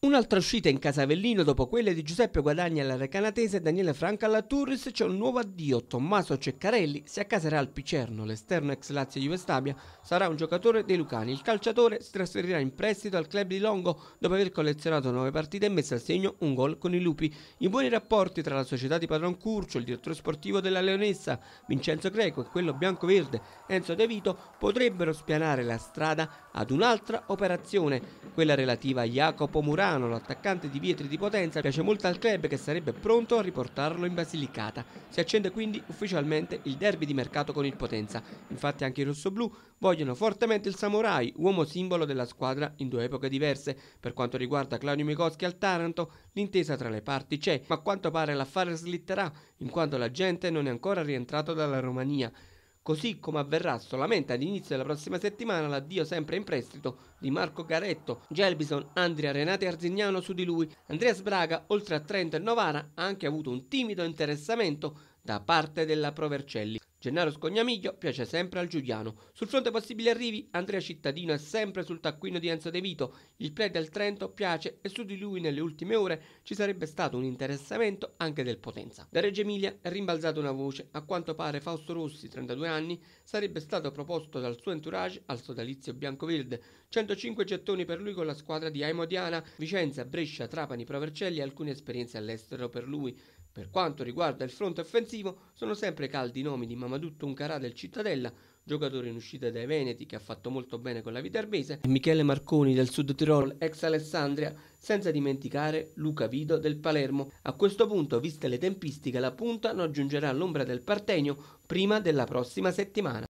Un'altra uscita in Casavellino dopo quelle di Giuseppe Guadagni alla Recanatese e Daniele Franca alla Turris c'è un nuovo addio. Tommaso Ceccarelli si accaserà al Picerno, l'esterno ex Lazio Juve Stabia sarà un giocatore dei Lucani. Il calciatore si trasferirà in prestito al club di Longo dopo aver collezionato nove partite e messo a segno un gol con i Lupi. I buoni rapporti tra la società di Padron Curcio, il direttore sportivo della Leonessa, Vincenzo Greco e quello bianco-verde Enzo De Vito potrebbero spianare la strada ad un'altra operazione, quella relativa a Jacopo Murano Camerano, l'attaccante di Vietri di Potenza, piace molto al club che sarebbe pronto a riportarlo in Basilicata. Si accende quindi ufficialmente il derby di mercato con il Potenza. Infatti anche i rossoblù vogliono fortemente il Samurai, uomo simbolo della squadra in due epoche diverse. Per quanto riguarda Claudio Micoschi al Taranto, l'intesa tra le parti c'è, ma a quanto pare l'affare slitterà, in quanto la gente non è ancora rientrato dalla Romania così come avverrà solamente all'inizio della prossima settimana l'addio sempre in prestito di Marco Caretto, Gelbison, Andrea Renate Arzignano su di lui. Andrea Sbraga, oltre a Trento e Novara, ha anche avuto un timido interessamento da parte della Provercelli. Gennaro Scognamiglio piace sempre al Giuliano. Sul fronte possibili arrivi, Andrea Cittadino è sempre sul taccuino di Enzo De Vito. Il play del Trento piace e su di lui nelle ultime ore ci sarebbe stato un interessamento anche del Potenza. Da Reggio Emilia è rimbalzata una voce. A quanto pare Fausto Rossi, 32 anni, sarebbe stato proposto dal suo entourage al sodalizio bianco-verde. 105 gettoni per lui con la squadra di Aimodiana, Vicenza, Brescia, Trapani, Provercelli e alcune esperienze all'estero per lui. Per quanto riguarda il fronte offensivo, sono sempre caldi i nomi di Mamma Mamadou Tuncarà del Cittadella, giocatore in uscita dai Veneti che ha fatto molto bene con la Viterbese, e Michele Marconi del Sud Tirol, ex Alessandria, senza dimenticare Luca Vido del Palermo. A questo punto, viste le tempistiche, la punta non aggiungerà l'ombra del Partenio prima della prossima settimana.